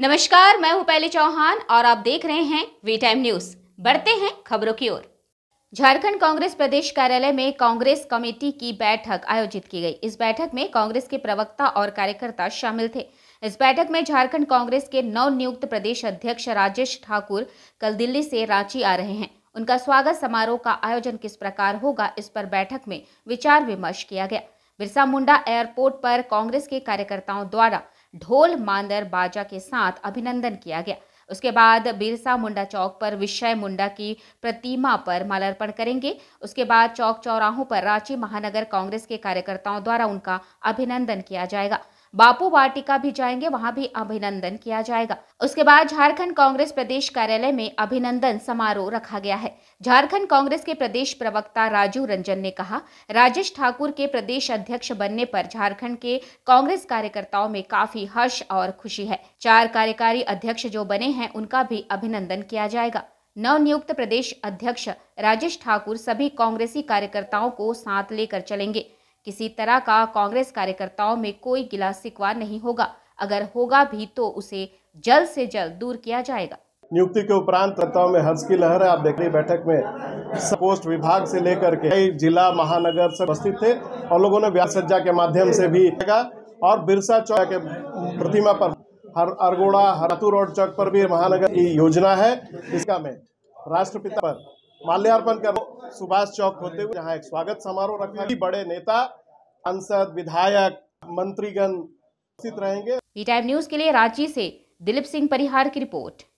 नमस्कार मैं हूं पहले चौहान और आप देख रहे हैं वी टाइम न्यूज बढ़ते हैं खबरों की ओर झारखंड कांग्रेस प्रदेश कार्यालय में कांग्रेस कमेटी की बैठक आयोजित की गई इस बैठक में कांग्रेस के प्रवक्ता और कार्यकर्ता शामिल थे इस बैठक में झारखंड कांग्रेस के नव नियुक्त प्रदेश अध्यक्ष राजेश ठाकुर कल दिल्ली से रांची आ रहे हैं उनका स्वागत समारोह का आयोजन किस प्रकार होगा इस पर बैठक में विचार विमर्श किया गया बिरसा मुंडा एयरपोर्ट पर कांग्रेस के कार्यकर्ताओं द्वारा ढोल मांदर बाजा के साथ अभिनंदन किया गया उसके बाद बिरसा मुंडा चौक पर विषय मुंडा की प्रतिमा पर माल्यार्पण करेंगे उसके बाद चौक चौराहों पर रांची महानगर कांग्रेस के कार्यकर्ताओं द्वारा उनका अभिनंदन किया जाएगा बापू वाटिका भी जाएंगे वहां भी अभिनंदन किया जाएगा उसके बाद झारखंड कांग्रेस प्रदेश कार्यालय में अभिनंदन समारोह रखा गया है झारखंड कांग्रेस के प्रदेश प्रवक्ता राजू रंजन ने कहा राजेश ठाकुर के प्रदेश अध्यक्ष बनने पर झारखंड के कांग्रेस कार्यकर्ताओं में काफी हर्ष और खुशी है चार कार्यकारी अध्यक्ष जो बने हैं उनका भी अभिनंदन किया जाएगा नव नियुक्त प्रदेश अध्यक्ष राजेश ठाकुर सभी कांग्रेसी कार्यकर्ताओं को साथ लेकर चलेंगे किसी तरह का कांग्रेस कार्यकर्ताओं में कोई गिला सिकवा नहीं होगा अगर होगा भी तो उसे जल्द से जल्द दूर किया जाएगा नियुक्ति के उपरांत कर्ताओं में हर्ष की लहर है आप देख रहे बैठक में पोस्ट विभाग से लेकर के कई जिला महानगर से उपस्थित थे और लोगों ने व्यास सज्जा के माध्यम से भी और बिरसा चौक के प्रतिमा पर हर अरगोड़ा हरतू रोड चौक पर भी महानगर की योजना है इसका में राष्ट्रपिता पर माल्यार्पण कर सुभाष चौक होते हुए जहाँ एक स्वागत समारोह रखा बड़े नेता सांसद विधायक मंत्रीगण उपस्थित रहेंगे न्यूज के लिए रांची से दिलीप सिंह परिहार की रिपोर्ट